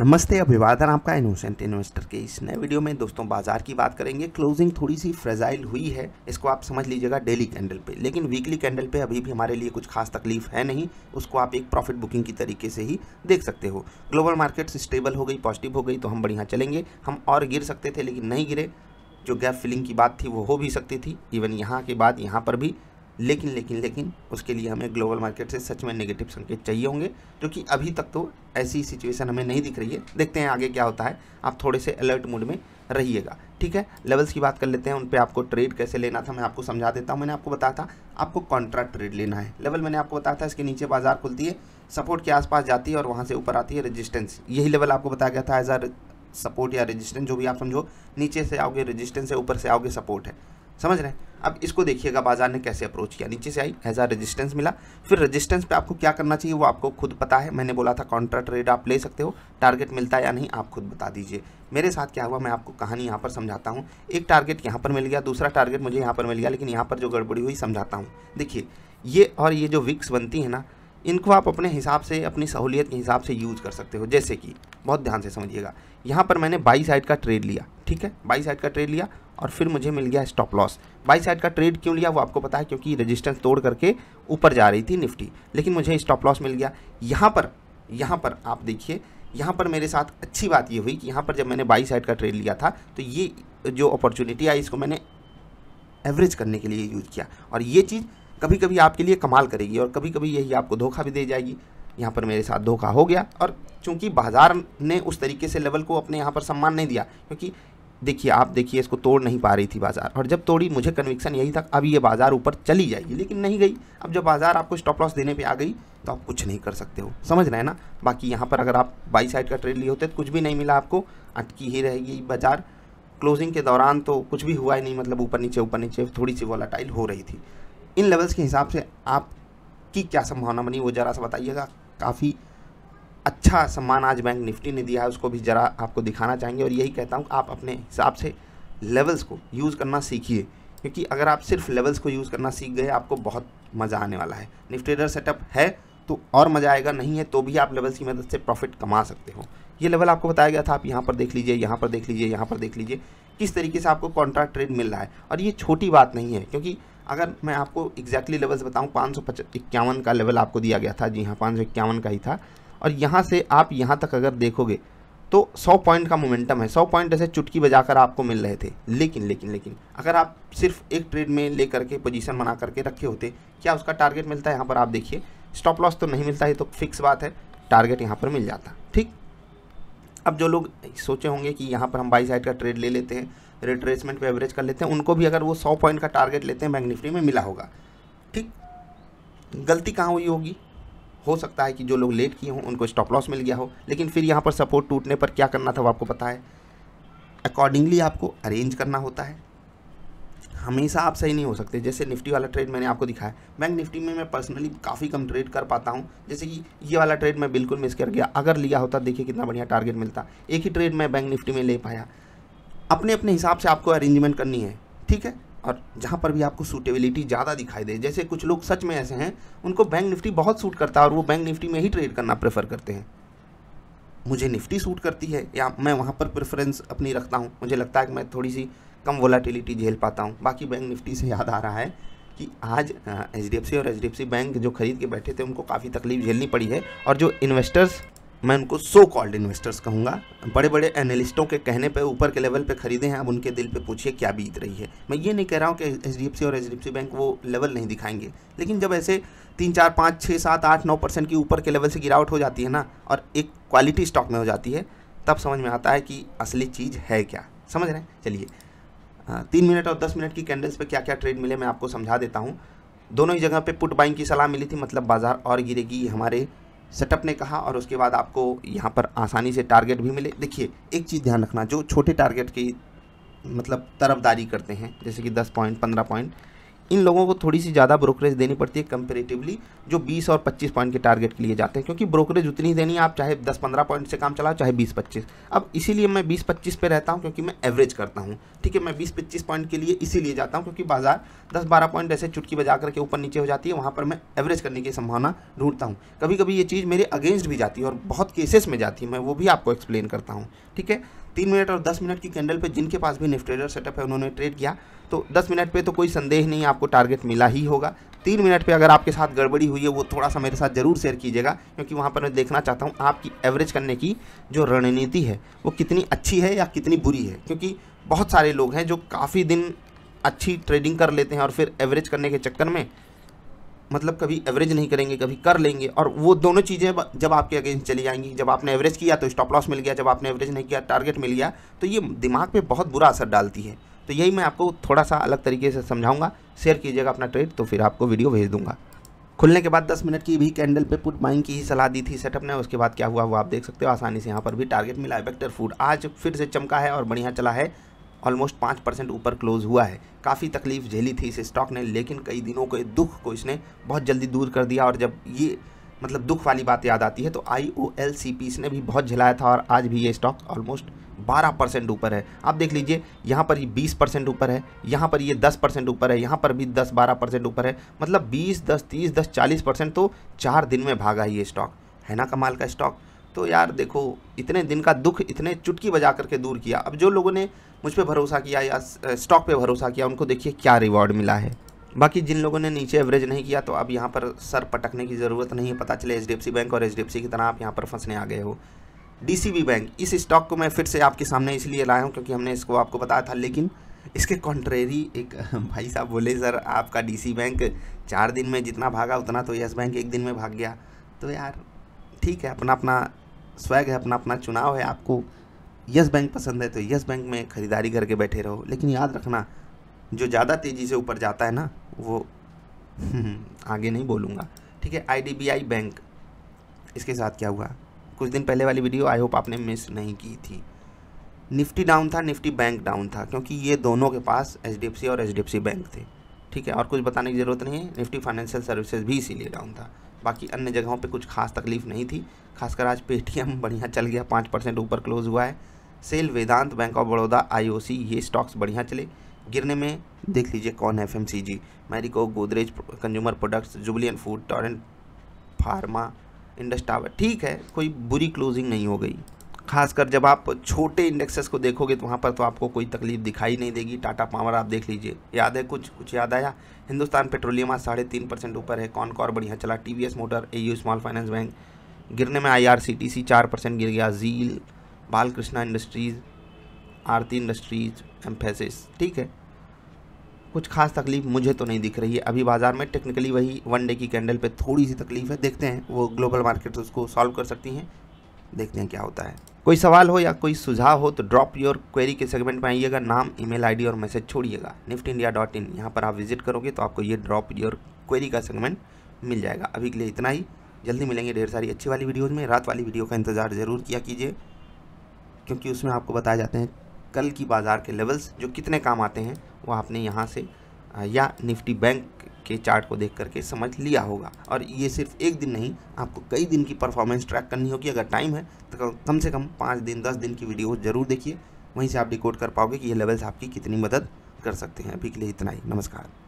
नमस्ते अभिवादन आपका इनोसेंट इन्वेस्टर के इस नए वीडियो में दोस्तों बाजार की बात करेंगे क्लोजिंग थोड़ी सी फ्रेजाइल हुई है इसको आप समझ लीजिएगा डेली कैंडल पे लेकिन वीकली कैंडल पे अभी भी हमारे लिए कुछ खास तकलीफ है नहीं उसको आप एक प्रॉफिट बुकिंग की तरीके से ही देख सकते हो ग्लोबल मार्केट स्टेबल हो गई पॉजिटिव हो गई तो हम बढ़िया चलेंगे हम और गिर सकते थे लेकिन नहीं गिरे जो गैप फिलिंग की बात थी वो हो भी सकती थी इवन यहाँ के बाद यहाँ पर भी लेकिन लेकिन लेकिन उसके लिए हमें ग्लोबल मार्केट से सच में नेगेटिव संकेत चाहिए होंगे जो कि अभी तक तो ऐसी सिचुएशन हमें नहीं दिख रही है देखते हैं आगे क्या होता है आप थोड़े से अलर्ट मूड में रहिएगा ठीक है लेवल्स की बात कर लेते हैं उन पर आपको ट्रेड कैसे लेना था मैं आपको समझा देता हूँ मैंने आपको बताया था आपको कॉन्ट्रैक्ट ट्रेड लेना है लेवल मैंने आपको बताया था इसके नीचे बाजार खुलती है सपोर्ट के आसपास जाती है और वहाँ से ऊपर आती है रजिस्टेंस यही लेवल आपको बताया गया था एज आ सपोर्ट या रजिस्टेंस जो भी आप समझो नीचे से आओगे रजिस्टेंस है ऊपर से आओगे सपोर्ट है समझ रहे हैं अब इसको देखिएगा बाजार ने कैसे अप्रोच किया नीचे से आई एज आ रजिस्टेंस मिला फिर रजिस्टेंस पे आपको क्या करना चाहिए वो आपको खुद पता है मैंने बोला था कॉन्ट्रा ट्रेड आप ले सकते हो टारगेट मिलता है या नहीं आप खुद बता दीजिए मेरे साथ क्या हुआ मैं आपको कहानी यहाँ पर समझाता हूँ एक टारगेट यहाँ पर मिल गया दूसरा टारगेट मुझे यहाँ पर मिल गया लेकिन यहाँ पर जो गड़बड़ी हुई समझाता हूँ देखिए ये और ये जो विक्स बनती है ना इनको आप अपने हिसाब से अपनी सहूलियत के हिसाब से यूज़ कर सकते हो जैसे कि बहुत ध्यान से समझिएगा यहाँ पर मैंने बाई साइड का ट्रेड लिया ठीक है बाई साइड का ट्रेड लिया और फिर मुझे मिल गया स्टॉप लॉस बाई साइड का ट्रेड क्यों लिया वो आपको पता है क्योंकि रेजिस्टेंस तोड़ करके ऊपर जा रही थी निफ्टी लेकिन मुझे स्टॉप लॉस मिल गया यहाँ पर यहाँ पर आप देखिए यहाँ पर मेरे साथ अच्छी बात ये हुई कि यहाँ पर जब मैंने बाई साइड का ट्रेड लिया था तो ये जो अपॉर्चुनिटी आई इसको मैंने एवरेज करने के लिए यूज़ किया और ये चीज़ कभी कभी आपके लिए कमाल करेगी और कभी कभी यही आपको धोखा भी दे जाएगी यहाँ पर मेरे साथ धोखा हो गया और चूंकि बाज़ार ने उस तरीके से लेवल को अपने यहाँ पर सम्मान नहीं दिया क्योंकि देखिए आप देखिए इसको तोड़ नहीं पा रही थी बाज़ार और जब तोड़ी मुझे कन्विक्सन यही था अब ये बाज़ार ऊपर चली जाएगी लेकिन नहीं गई अब जब बाज़ार आपको स्टॉप लॉस देने पे आ गई तो आप कुछ नहीं कर सकते हो समझ रहे हैं ना बाकी यहाँ पर अगर आप बाई साइड का ट्रेड लिए होते तो कुछ भी नहीं मिला आपको अटकी ही रहेगी बाज़ार क्लोजिंग के दौरान तो कुछ भी हुआ ही नहीं मतलब ऊपर नीचे ऊपर नीचे थोड़ी सी वॉलाटाइल हो रही थी इन लेवल्स के हिसाब से आपकी क्या संभावना बनी वो ज़रा सा बताइएगा काफ़ी अच्छा सम्मान आज बैंक निफ्टी ने दिया है उसको भी ज़रा आपको दिखाना चाहेंगे और यही कहता हूँ आप अपने हिसाब से लेवल्स को यूज़ करना सीखिए क्योंकि अगर आप सिर्फ लेवल्स को यूज़ करना सीख गए आपको बहुत मज़ा आने वाला है निफ्टी डर सेटअप है तो और मज़ा आएगा नहीं है तो भी आप लेवल्स की मदद से प्रॉफिट कमा सकते हो ये लेवल आपको बताया गया था आप यहाँ पर देख लीजिए यहाँ पर देख लीजिए यहाँ पर देख लीजिए किस तरीके से आपको कॉन्ट्रैक्ट ट्रेड मिल रहा है और ये छोटी बात नहीं है क्योंकि अगर मैं आपको एग्जैक्टली लेवल्स बताऊँ पाँच सौ का लेवल आपको दिया गया था जी हाँ पाँच का ही था और यहाँ से आप यहाँ तक अगर देखोगे तो 100 पॉइंट का मोमेंटम है 100 पॉइंट ऐसे चुटकी बजाकर आपको मिल रहे थे लेकिन लेकिन लेकिन अगर आप सिर्फ एक ट्रेड में ले करके पोजीशन बना करके रखे होते क्या उसका टारगेट मिलता है यहाँ पर आप देखिए स्टॉप लॉस तो नहीं मिलता है तो फिक्स बात है टारगेट यहाँ पर मिल जाता ठीक अब जो लोग सोचे होंगे कि यहाँ पर हम बाई साइड का ट्रेड ले लेते हैं रिट्रेसमेंट पर एवरेज कर लेते हैं उनको भी अगर वो सौ पॉइंट का टारगेट लेते हैं बैंक निफ्टी में मिला होगा ठीक गलती कहाँ हुई होगी हो सकता है कि जो लोग लेट किए हों उनको स्टॉप लॉस मिल गया हो लेकिन फिर यहाँ पर सपोर्ट टूटने पर क्या करना था वो आपको पता है अकॉर्डिंगली आपको अरेंज करना होता है हमेशा आप सही नहीं हो सकते जैसे निफ्टी वाला ट्रेड मैंने आपको दिखाया बैंक निफ्टी में मैं पर्सनली काफ़ी कम ट्रेड कर पाता हूँ जैसे कि ये वाला ट्रेड मैं बिल्कुल मिस कर गया अगर लिया होता देखिए कितना बढ़िया टारगेट मिलता एक ही ट्रेड मैं बैंक निफ्टी में ले पाया अपने अपने हिसाब से आपको अरेंजमेंट करनी है ठीक है और जहाँ पर भी आपको सूटेबिलिटी ज़्यादा दिखाई दे जैसे कुछ लोग सच में ऐसे हैं उनको बैंक निफ्टी बहुत सूट करता है और वो बैंक निफ्टी में ही ट्रेड करना प्रेफर करते हैं मुझे निफ्टी सूट करती है या मैं वहाँ पर प्रेफरेंस अपनी रखता हूँ मुझे लगता है कि मैं थोड़ी सी कम वोलाटिलिटी झेल पाता हूँ बाकी बैंक निफ्टी से याद आ रहा है कि आज एच और एच बैंक जो खरीद के बैठे थे उनको काफ़ी तकलीफ झेलनी पड़ी है और जो इन्वेस्टर्स मैं उनको सो कॉल्ड इन्वेस्टर्स कहूँगा बड़े बड़े एनालिस्टों के कहने पर ऊपर के लेवल पर खरीदे हैं अब उनके दिल पर पूछिए क्या बीत रही है मैं ये नहीं कह रहा हूँ कि एच डी एफ़ सी और H D F C bank वो लेवल नहीं दिखाएंगे लेकिन जब ऐसे तीन चार पाँच छः सात आठ नौ परसेंट की ऊपर के लेवल से गिरावट हो जाती है ना और एक क्वालिटी स्टॉक में हो जाती है तब समझ में आता है कि असली चीज़ है क्या समझ रहे हैं चलिए हाँ, तीन मिनट और दस मिनट की कैंडल्स पर क्या क्या ट्रेड मिले मैं आपको समझा देता हूँ दोनों ही जगह पे पुट बाइंग की सलाह मिली थी मतलब बाजार और गिरेगी हमारे सेटअप ने कहा और उसके बाद आपको यहाँ पर आसानी से टारगेट भी मिले देखिए एक चीज़ ध्यान रखना जो छोटे टारगेट की मतलब तरफदारी करते हैं जैसे कि 10 पॉइंट 15 पॉइंट इन लोगों को थोड़ी सी ज़्यादा ब्रोकरेज देनी पड़ती है कंपेरेटिवली जो 20 और 25 पॉइंट के टारगेट के लिए जाते हैं क्योंकि ब्रोकरेज उतनी ही देनी है आप चाहे 10-15 पॉइंट से काम चलाओ चाहे 20-25 अब इसीलिए मैं 20-25 पे रहता हूँ क्योंकि मैं एवरेज करता हूँ ठीक है मैं 20-25 पॉइंट के लिए इसीलिए जाता हूँ क्योंकि बाजार दस बारह पॉइंट ऐसे चुटकी बजा करके ऊपर नीचे हो जाती है वहाँ पर मैं एवरेज करने की संभावना ढूंढता हूँ कभी कभी ये चीज़ मेरे अगेंस्ट भी जाती है और बहुत केसेस में जाती है मैं वो भी आपको एक्सप्लेन करता हूँ ठीक है तीन मिनट और दस मिनट की कैंडल पर जिनके पास भी निफ्ट ट्रेडर सेटअप है उन्होंने ट्रेड किया तो 10 मिनट पे तो कोई संदेह नहीं आपको टारगेट मिला ही होगा तीन मिनट पे अगर आपके साथ गड़बड़ी हुई है वो थोड़ा सा मेरे साथ ज़रूर शेयर कीजिएगा क्योंकि वहाँ पर मैं देखना चाहता हूँ आपकी एवरेज करने की जो रणनीति है वो कितनी अच्छी है या कितनी बुरी है क्योंकि बहुत सारे लोग हैं जो काफ़ी दिन अच्छी ट्रेडिंग कर लेते हैं और फिर एवरेज करने के चक्कर में मतलब कभी एवरेज नहीं करेंगे कभी कर लेंगे और वो दोनों चीज़ें जब आपके अगेंस्ट चली जाएंगी जब आपने एवरेज किया तो स्टॉप लॉस मिल गया जब आपने एवरेज नहीं किया टारगेट मिल गया तो ये दिमाग पे बहुत बुरा असर डालती है तो यही मैं आपको थोड़ा सा अलग तरीके से समझाऊंगा शेयर कीजिएगा अपना ट्रेड तो फिर आपको वीडियो भेज दूंगा खुलने के बाद 10 मिनट की भी कैंडल पे पुट बाइंग की ही सलाह दी थी सेटअप ने उसके बाद क्या हुआ वो आप देख सकते हो आसानी से यहाँ पर भी टारगेट मिला है वेक्टर फूड आज फिर से चमका है और बढ़िया चला है ऑलमोस्ट पाँच परसेंट ऊपर क्लोज हुआ है काफ़ी तकलीफ झेली थी इस स्टॉक ने लेकिन कई दिनों के दुख को इसने बहुत जल्दी दूर कर दिया और जब ये मतलब दुख वाली बात याद आती है तो आई ओ एल सी पी इसने भी बहुत झिलाया था और आज भी ये स्टॉक ऑलमोस्ट बारह परसेंट ऊपर है आप देख लीजिए यहाँ पर ये बीस परसेंट ऊपर है यहाँ पर ये दस परसेंट ऊपर है यहाँ पर भी दस बारह परसेंट ऊपर है मतलब बीस दस तीस दस चालीस परसेंट तो चार दिन में भागा ही ये स्टॉक है ना कमाल का स्टॉक तो यार देखो इतने दिन का दुख इतने चुटकी बजा करके दूर किया अब जो लोगों ने मुझ पर भरोसा किया या स्टॉक पर भरोसा किया उनको देखिए क्या रिवॉर्ड मिला है बाकी जिन लोगों ने नीचे एवरेज नहीं किया तो अब यहाँ पर सर पटकने की ज़रूरत नहीं है पता चले एच बैंक और एच की तरह आप यहाँ पर फंसने आ गए हो डीसीबी बैंक इस स्टॉक को मैं फिर से आपके सामने इसलिए लाया हूँ क्योंकि हमने इसको आपको बताया था लेकिन इसके कॉन्ट्रेरी एक भाई साहब बोले सर आपका डीसी बैंक चार दिन में जितना भागा उतना तो यस बैंक एक दिन में भाग गया तो यार ठीक है अपना अपना स्वैग है अपना अपना चुनाव है आपको यस बैंक पसंद है तो यस बैंक में ख़रीदारी करके बैठे रहो लेकिन याद रखना जो ज़्यादा तेज़ी से ऊपर जाता है ना वो आगे नहीं बोलूँगा ठीक है आई बैंक इसके साथ क्या हुआ कुछ दिन पहले वाली वीडियो आई होप आपने मिस नहीं की थी निफ्टी डाउन था निफ्टी बैंक डाउन था क्योंकि ये दोनों के पास एच और एच बैंक थे ठीक है और कुछ बताने की ज़रूरत नहीं है निफ्टी फाइनेंशियल सर्विसेज भी इसीलिए डाउन था बाकी अन्य जगहों पे कुछ खास तकलीफ नहीं थी खासकर आज पेटीएम बढ़िया चल गया पाँच परसेंट ऊपर क्लोज हुआ है sell Vedanta bank of Baroda IOC ये स्टॉक्स बढ़िया चले गिरने में देख लीजिए कौन है F M Marico Godrej consumer products Jubilant food Torrent pharma Indus tower ठीक है कोई बुरी क्लोजिंग नहीं हो गई खासकर जब आप छोटे इंडेक्सेस को देखोगे तो वहाँ पर तो आपको कोई तकलीफ दिखाई नहीं देगी टाटा पावर आप देख लीजिए याद है कुछ कुछ याद आया हिंदुस्तान पेट्रोलियम आज साढ़े तीन परसेंट ऊपर है कौन कौन बढ़िया चला T V S motor A U small finance bank गिरने में I R C T C चार परसेंट गिर गया जील Balkrishna industries Aarti industries Mphasis ठीक है कुछ खास तकलीफ मुझे तो नहीं दिख रही है अभी बाज़ार में टेक्निकली वही वन डे की कैंडल पे थोड़ी सी तकलीफ है देखते हैं वो ग्लोबल मार्केट उसको सॉल्व कर सकती हैं देखते हैं क्या होता है कोई सवाल हो या कोई सुझाव हो तो ड्रॉप योर क्वेरी के सेगमेंट में आइएगा नाम ईमेल आईडी और मैसेज छोड़िएगा निफ्ट इंडिया डॉट इन यहाँ पर आप विजिट करोगे तो आपको ये ड्रॉप योर क्वेरी का सेगमेंट मिल जाएगा अभी के लिए इतना ही जल्दी मिलेंगे ढेर सारी अच्छी वाली वीडियोज़ में रात वाली वीडियो का इंतज़ार ज़रूर किया कीजिए क्योंकि उसमें आपको बताए जाते हैं कल की बाज़ार के लेवल्स जो कितने काम आते हैं वो आपने यहाँ से या निफ्टी बैंक के चार्ट को देख करके समझ लिया होगा और ये सिर्फ एक दिन नहीं आपको कई दिन की परफॉर्मेंस ट्रैक करनी होगी अगर टाइम है तो कम से कम पाँच दिन दस दिन की वीडियो ज़रूर देखिए वहीं से आप डिकोड कर पाओगे कि ये लेवल्स आपकी कितनी मदद कर सकते हैं अभी के लिए इतना ही नमस्कार